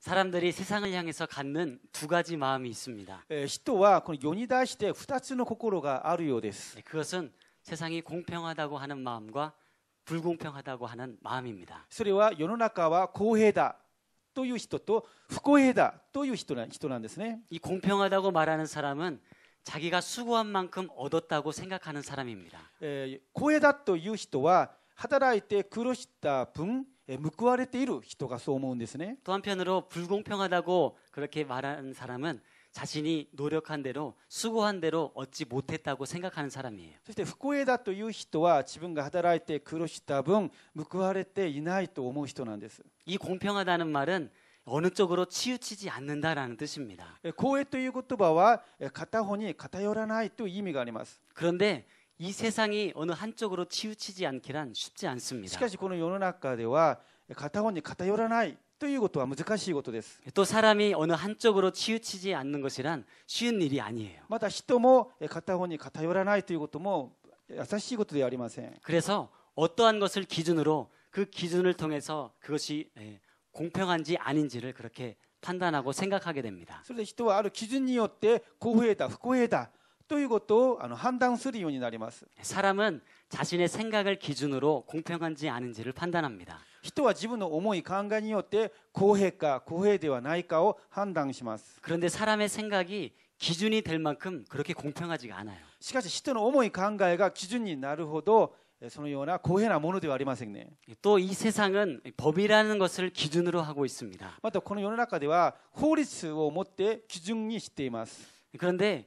사람들이 세상을 향해서 갖는 두 가지 마음이 있습니다. 人は 예, 요니다 시대 2つの心があるようです. 그것은 세상이 공평하다고 하는 마음과 불공평하다고 하는 마음입니다. それは世の中は公平だという人と不公平だという人なんですね.이 공평하다고 말하는 사람은 자기가 수고한 만큼 얻었다고 생각하는 사람입니다. 公平だという人は働いて苦労した分 예, 報われている人がそう思うんですね.또 예, 한편으로 불공평하다고 그렇게 말하는 사람은 자신이 노력한 대로 수고한 대로 얻지 못했다고 생각하는 사람이에요. そして不公平だという人は自分が働いて苦労した分報われていないと思う人なんです.이 공평하다는 말은 어느 쪽으로 치우치지 않는다라는 뜻입니다. 공평という言葉は片方に偏らないという意味があります. 예, 그런데 이 세상이 어느 한쪽으로 치우치지 않기란 쉽지 않습니다. しかしこの世の中では片方に偏らないということは難しいことです。또 사람이 어느 한쪽으로 치우치지 않는 것이란 쉬운 일이 아니에요. また人も片方に偏らないということも優しいことではありません. 뭐, 예, 뭐, 그래서 어떠한 것을 기준으로 그 기준을 통해서 그것이 예, 공평한지 아닌지를 그렇게 판단하고 생각하게 됩니다. 그래서人はある基準によって公平だ不公平だ ということをあの判断するようになります。사람은자신의생각을기준으로공평한지아닌지를판단합니 다。 人は自分の思い考えによって公平か公平ではないかを判断します。그런데사람의생각이 기준이 될 만큼 그렇게 공평하지가 않아요. しかし人の思い考えが基準になるほどそのような公平なものではありませんね.또이 세상은 법이라는 것을 기준으로 하고 있습니다. またこの世の中では法律をもって基準にしています. 그런데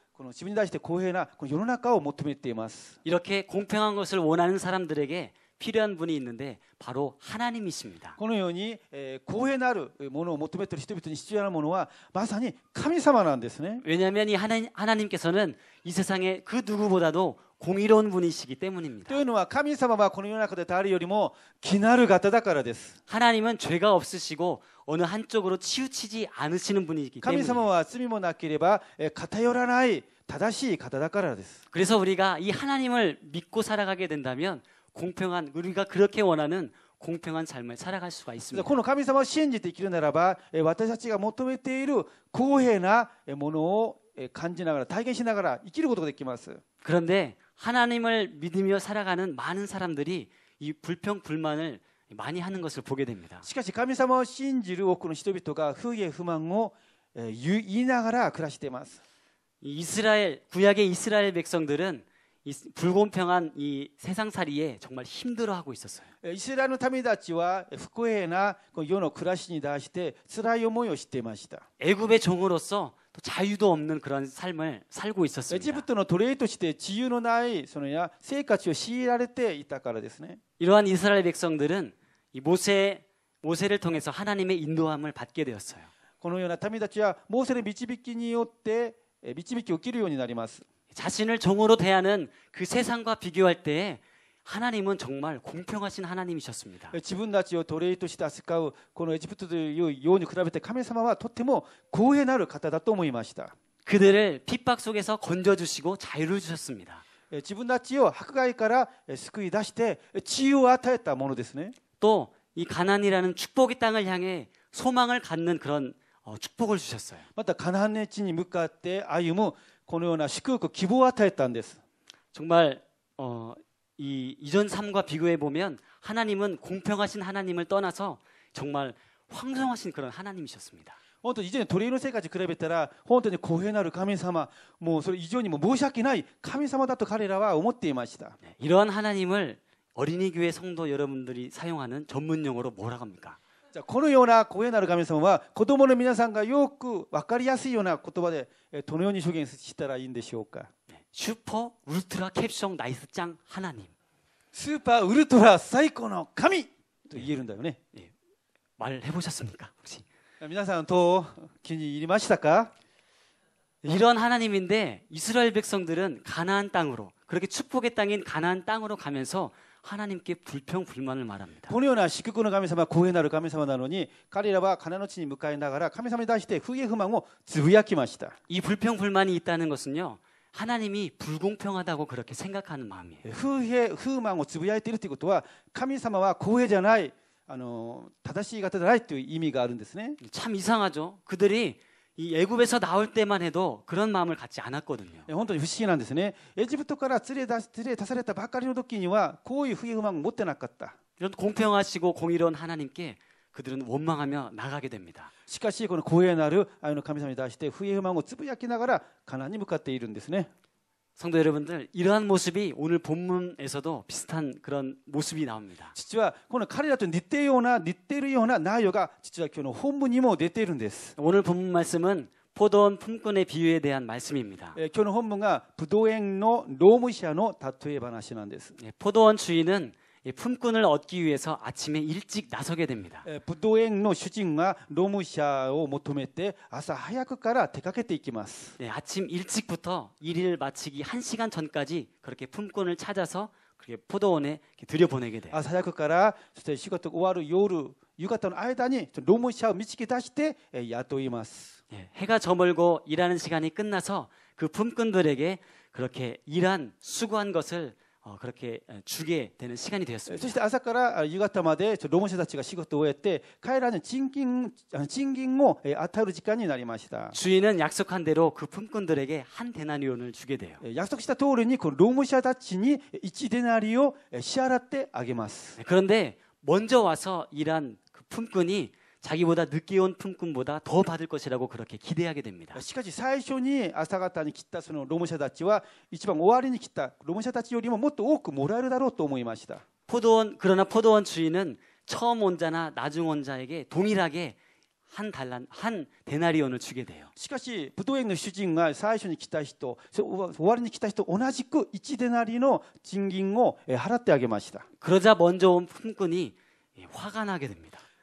自分に対して公平な世の中を求めています。이렇게공평한것을원하는사람들에게 필요한 분이 있는데 바로 하나님이십니다. このように公平なるものを求めている人々に必要なものはまさに神様なんですね. 왜냐하면 이 하나님, 하나님께서는 이 세상에 그 누구보다도 공의로운 분이시기 때문입니다. というのは神様はこの世の中で誰よりも義なる方だからです. 하나님은 죄가 없으시고 어느 한쪽으로 치우치지 않으시는 분이기 때문에 神様は罪もなければ偏らない正しい方だからです 그래서 우리가 이 하나님을 믿고 살아가게 된다면 공평한 우리가 그렇게 원하는 공평한 삶을 살아갈 수가 있습니다. この神様を信じて生きるならば私たちが求めている公平なものを感じながら体験しながら生きることができます 그런데 하나님을 믿으며 살아가는 많은 사람들이 이 불평 불만을 많이 하는 것을 보게 됩니다. 이스라엘 구약의 이스라엘 백성들은 이 불공평한 이 세상살이에 정말 힘들어하고 있었어요. 이스라엘 타미다치와 후쿠에나 그 요노 크라시니다시테 스라요모요시테마시다. 애굽의 종으로서 또 자유도 없는 그런 삶을 살고 있었습니다. 에집트의 도레이として 자유의ないそのや生活を強いられていたからですね. 이러한 이스라엘 백성들은 이 모세 모세를 통해서 하나님의 인도함을 받게 되었어요. このような民たちはモーセの導きによって導きを受けるようになります. 자신을 종으로 대하는 그 세상과 비교할 때 하나님은 정말 공평하신 하나님이셨습니다. 自分たちを奴隷として扱うこのエジプトというように比べて神様はとても公平なる方だと思いました. 그들을 핍박 속에서 건져 주시고 자유를 주셨습니다. 自分たちを迫害から救い出して自由を与えたものですね。 또이 가난이라는 축복의 땅을 향해 소망을 갖는 그런 어, 축복을 주셨어요. 맞다. 가난의 진이 묵가때 아유무 고노나 시크고 그 기부와타 했다는데스. 정말 어, 이 이전 삶과 비교해 보면 하나님은 공평하신 하나님을 떠나서 정말 황성하신 그런 하나님이셨습니다. 어 또 이전에 本当以前奴隷の生活比べたら本当に光栄なる神様もうそれ以上にも申し訳ない神様だと彼らは思っていました。 뭐 뭐 네, 이러한 하나님을 어린이 교회 성도 여러분들이 사용하는 전문 용어로 뭐라고 합니까? 자, このような講演なる神様は子供の皆さんがよくわかりやすいような言葉でどのように表現したらいいんでし 네. 슈퍼 울트라 캡숑 나이스 짱 하나님. 슈퍼 울트라 사이코노 카미! 또 이해른다요 네. 네. 말해 보셨습니까? 혹시? 皆さんと気に入りましたか? 이런 하나님인데 이스라엘 백성들은 가나안 땅으로 그렇게 축복의 땅인 가나안 땅으로 가면서 하나님께 불평 불만을 말합니다. このような四苦の神様、고해나를神様なのに、彼らは金の地に迎えながら神様に対して不義不満をつぶやきました.이 불평 불만이 있다는 것은요. 하나님이 불공평하다고 그렇게 생각하는 마음이에요. 후회 후망을 つぶやいているということは神様は公平じゃない、あの正しい方じゃないという意味があるんですね.참 이상하죠. 그들이 이 애굽에서 나올 때만 해도 그런 마음을 갖지 않았거든요. 本当に不思議なんですね。エジプトから連れ出されたばかりの時には、こういう不義不満持ってなかった。 이런 공평하시고 공의로운 하나님께 그들은 원망하며 나가게 됩니다. しかしこの光栄なる愛の神様に対して不義不満をつぶやきながらカナンに向かっているんですね。 성도 여러분들 이러한 모습이 오늘 본문에서도 비슷한 그런 모습이 나옵니다. 진짜 오늘 카리라던 니때요나 니때르요나 나요가 진짜 교는 혼문이모 니때르인데스. 오늘 본문 말씀은 포도원 품꾼의 비유에 대한 말씀입니다. 예, 교는 혼문가 부도행노 노무시아노 다투에 반하시는데스. 예, 포도원 주인은 품꾼을 얻기 위해서 아침에 일찍 나서게 됩니다. 부도행의 주인과 노무샤를 求めて 아사 하야쿠から 대가케테 이키마스. 네, 아침 일찍부터 일을 마치기 1시간 전까지 그렇게 품꾼을 찾아서 그게 포도원에 들여 보내게 돼 아사 하야쿠から そして仕事終わる夜夕方の間に 노무샤를 미치게 다시테 야토이마스. 네, 해가 저물고 일하는 시간이 끝나서 그 품꾼들에게 그렇게 일한 수고한 것을 그렇게 주게 되는 시간이 되었습니다. そして朝から夕方までローマ社たちが仕事を終えて帰らぬ賃金賃金を与える時間になりました 주인은 약속한 대로 그 품꾼들에게 한 데나리온을 주게 돼요. 약속した通りにローマ社たちに1デナリを支払ってあげます. 그런데 먼저 와서 일한 그 품꾼이 자기보다 늦게 온 품꾼보다 더 받을 것이라고 그렇게 기대하게 됩니다. しかし最初に朝方に来たそのロムシャたちは一番終わりに来たロムシャたちよりももっと多くもらえるだろうと思いました 포도원 그러나 포도원 주인은 처음 온 자나 나중 온 자에게 동일하게 한 달란 한 데나리온을 주게 돼요. しかし、武道園の主人が最初に来た人、終わりに来た人同じく1デナリの賃金を払ってあげました。 그러자 먼저 온 품꾼이 화가 나게 됩니다.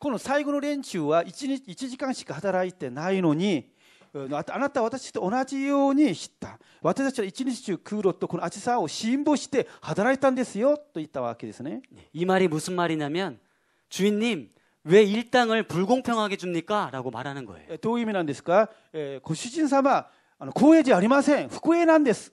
この最後の連中は 1, 1時間しか働いてないのにあなたは私と同じように知った私たちは一日中空路とこのアチサを辛抱して働いたんですよと言ったわけですね。이말이무슨말이냐면주인님왜일당을불공평하게줍니까라고말하는거예요どういう意味なんですかご主人様、あの、光栄じゃありません。不公平なんです。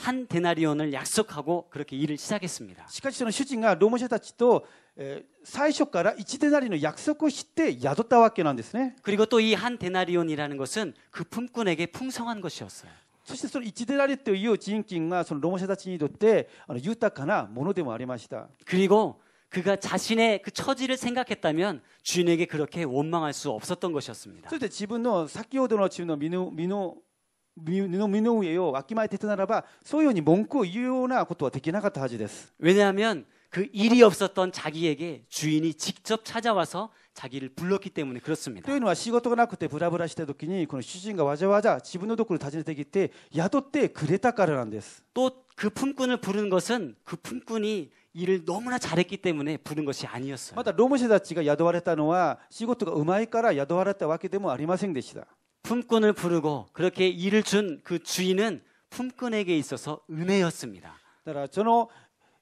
한 데나리온을 약속하고 그렇게 일을 시작했습니다. 시카시는 の主人がローマ치도사と最初라ら1デナリの約束をして雇ったわけなんですね 그리고 또 이한 데나리온이라는 것은 그 품꾼에게 풍성한 것이었어요. 사실てその1デナリという人金がそのロー치니도때 어, 유타카나 모노なものでもあり 그리고 그가 자신의 그 처지를 생각했다면 주인에게 그렇게 원망할 수 없었던 것이었습니다. 그때 지분의 사키오도노 지분의 미노 미노 の身の上をわきまえていたならばそういうように文句を言うようなことはできな왜냐하면그 일이 없었던 자기에게 주인이 직접 찾아와서 자기를 불렀기 때문에 그렇습니다. 또는 이시고도가 나고때 브라브라 시대 도끼니 그 주인과 와자와자 지분의 도끼를 다지는 때기 때 야도때 그랬다까라는데스. 또그 품꾼을 부른 것은 그 품꾼이 일을 너무나 잘했기 때문에 부른 것이 아니었어요. 맞다. 로마 시다치가 야도하랬다는와 시고도가 음아이까라 야도하랬다 왔기 때문에 아리마생 데시다 품꾼을 부르고 그렇게 일을 준 그 주인은 품꾼에게 있어서 은혜였습니다. 따라 저는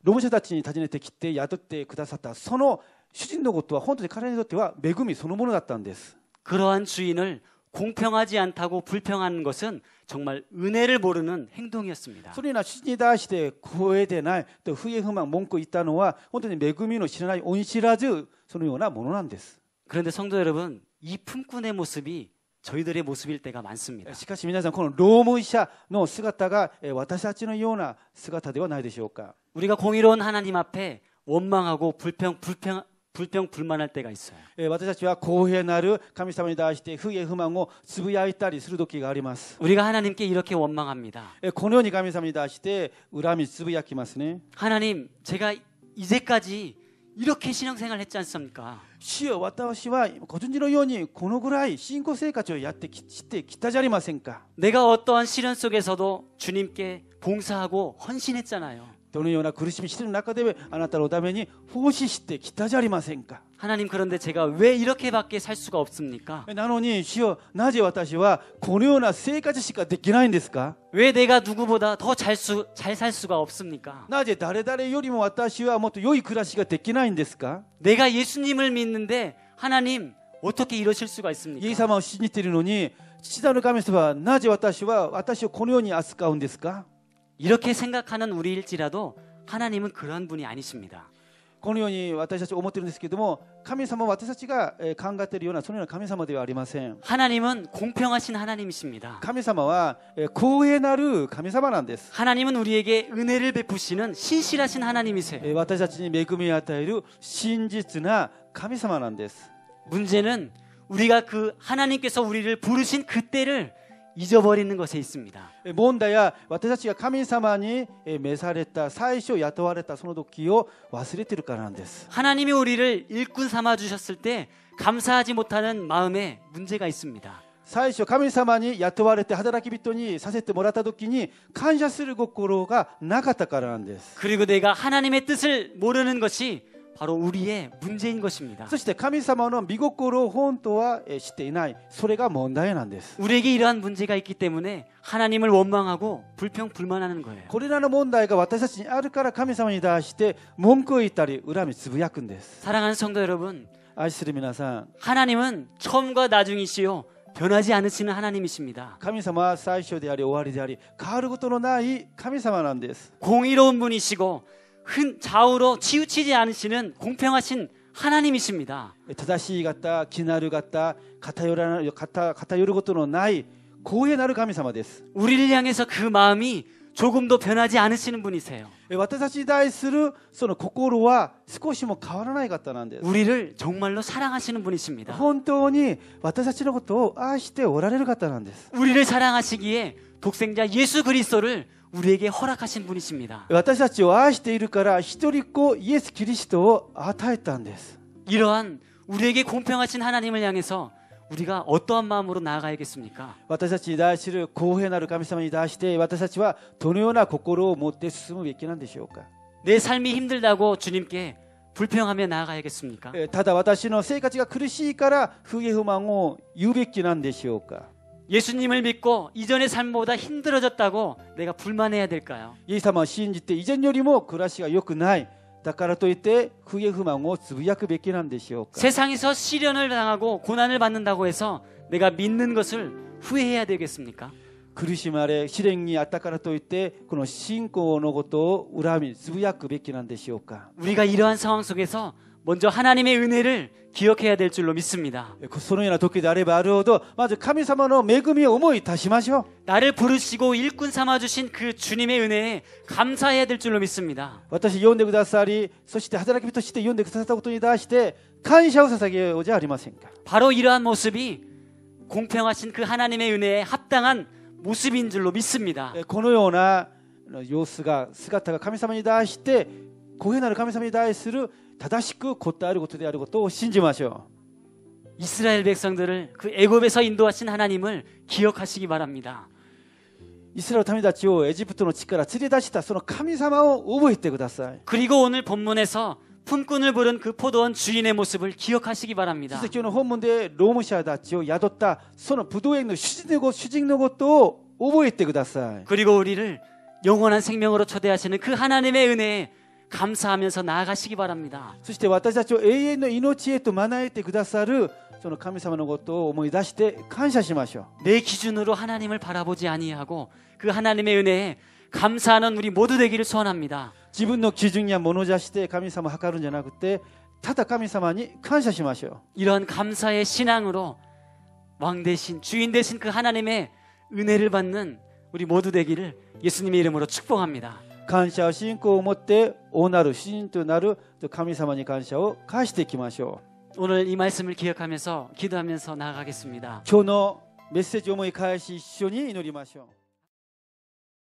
로봇에다치니 다진했대 기때 야도때 그다사다 선호 주진도 것도와 혼돈의 카레니도 때와 매금이 소노모노 났다는데스. 그러한 주인을 공평하지 않다고 불평하는 것은 정말 은혜를 모르는 행동이었습니다. 소리나 신이다 시대 구에 대날 또 후에 흐망 몽고 있다노와 혼돈의 매금이노 신하나 온시라즈 소노나 모노난데스. 그런데 성도 여러분 이 품꾼의 모습이 저희들의 모습일 때가 많습니다. しかし皆さんこのローム医者の姿が私たちのような姿ではないでしょうか? 우리가 공의로운 하나님 앞에 원망하고 불평 불평 불평 불만할 때가 있어요. 예, 私たちは公平なる神様に対して不平不満をつぶやいたりする時があります. 우리가 하나님께 이렇게 원망합니다. 예, このように神様に対して恨みつぶやきますね. 하나님, 제가 이제까지 이렇게 신앙생활 했지 않습니까? 主よ私はご存知のようにこのぐらい信仰生活をやってきてきたじゃありませんか내가어떠한시련속에서도주님께봉사하고헌신했잖아요どのような苦しみしている中であなたのために奉仕してきたじゃありませんか 하나님 그런데 제가 왜 이렇게밖에 살 수가 없습니까? 나노니 주여 나제 私はこのような生活しかできないんですか?왜 내가 누구보다 더 잘 수 잘 살 수가 없습니까? 나제 誰々よりも私はもっと良い暮らしができないんですか? 내가 예수님을 믿는데 하나님 어떻게 이러실 수가 있습니까? 예수様を信じているのに 父なる神様なぜ私は私をこのように扱うんですか? 이렇게 생각하는 우리일지라도 하나님은 그런 분이 아니십니다. このように私たち思ってるんですけども神様私たちが考えているようなそのような神様ではありません神様は은공평하신하나님이십니다神様は公平なる神様なんです神様は은우리에게은혜를베푸시는신실하신하나님이세요私たちに恵みを与える真実な神様なんです문제는우리가그하나님께서우리를부르신그때를 잊어버리는 것에 있습니다. 뭔다야, 私たちが神様に召された最初雇われたその時を忘れてるからなんです. 하나님이 우리를 일꾼 삼아 주셨을 때 감사하지 못하는 마음에 문제가 있습니다. 最初神様に雇われて働き人にさせてもらった時に感謝する心がなかったからなんです。그리고내가하나님의뜻을모르는것이 바로 우리의 문제인 것입니다. そして神様の御心を本当はしていない。それが問題なんです. 우리에게 이러한 문제가 있기 때문에 하나님을 원망하고 불평 불만하는 거예요. これらの問題が私たちにあるから神様に対して文句を言ったり恨みつぶやくんです. 사랑하는 성도 여러분. 愛する皆さん. 하나님은 처음과 나중이시요 변하지 않으시는 하나님이십니다. 하나님은最初であり終わりであり変わることのない神様なんです. 공의로운 분이시고 흔 좌우로 치우치지 않으시는 공평하신 하나님이십니다. 다시 갔다 기나를 正しい方、気なる方、偏らな、偏ることのない公平なる神様です。우리를 향해서 그 마음이 조금도 변하지 않으시는 분이세요. 私たちに対するその心は少しも変わらない方なんです. 예, 우리를 정말로 사랑하시는 분이십니다. 本当に私たちのことを愛しておられる方なんです. 우리를 사랑하시기에 독생자 예수 그리스도를 우리에게 허락하신 분이십니다. 私たちを愛しているから一人子イエス・キリストを与えたんです. 예, 이러한 우리에게 공평하신 하나님을 향해서 우리가 어떠한 마음으로 나아가야겠습니까? 私たちが知る公平なる神様に対して私たちはどのような心を持って進むべきなんでしょうか?내 삶이 힘들다고 주님께 불평하며 나아가야겠습니까? ただ私の生活が苦しいから不平不満を言うべきなんでしょうか? 예수님을 믿고 이전의 삶보다 힘들어졌다고 내가 불만해야 될까요? 예수님을 신지 때 이전よりも暮らしが良くない だからといって그의흠망을つぶやくべきなんでしょうか 세상에서 시련을 당하고 고난을 받는다고 해서 내가 믿는 것을 후회해야 되겠습니까? 苦しまれ試練にあったからといってこの信仰のことを恨みつぶやくべきなんでしょうか 우리가 이러한 상황 속에서 먼저 하나님의 은혜를 기억해야 될 줄로 믿습니다. 도마루미 사마노 금이 다시마시오. 나를 부르시고 일꾼 삼아 주신 그 주님의 은혜에 감사해야 될 줄로 믿습니다. 私読んでくださりそして働き人して読んでくださったことに対して 감사하사게 오지 아리마센가. 바로 이러한 모습이 공평하신 그 하나님의 은혜에 합당한 모습인 줄로 믿습니다. このような様子が姿が神様に対して고해나를神様に対する 예, 다다시크 그 곧다르고 두대하르고 또 신지마셔. 이스라엘 백성들을 그 애굽에서 인도하신 하나님을 기억하시기 바랍니다. 이스라엘 타미다지오 에지프트노 치카라 츠리다시다 소노 카미사마오 오보이떼 그다사이. 그리고 오늘 본문에서 품꾼을 부른 그 포도원 주인의 모습을 기억하시기 바랍니다. 스스키오는 헌문대로무시아다지오 야뒀다 소노 부도행노 슈징노고 슈징노고 또오보이떼 그다사이. 그리고 우리를 영원한 생명으로 초대하시는 그 하나님의 은혜에 감사하면서 나아가시기 바랍니다. そして私たちを永遠の命へと招いてくださるその神様のことを思い出して感謝しましょう.내 기준으로 하나님을 바라보지 아니하고 그 하나님의 은혜에 감사하는 우리 모두 되기를 소원합니다. 自分の基準やものじゃして神様測るんじゃなくてただ神様に感謝しましょう. 이런 감사의 신앙으로 왕 대신 주인 대신 그 하나님의 은혜를 받는 우리 모두 되기를 예수님의 이름으로 축복합니다. 感謝信仰を持って大なる信となる神様に感謝を返していきましょう。今日のメッセージを思い返し一緒に祈りましょう。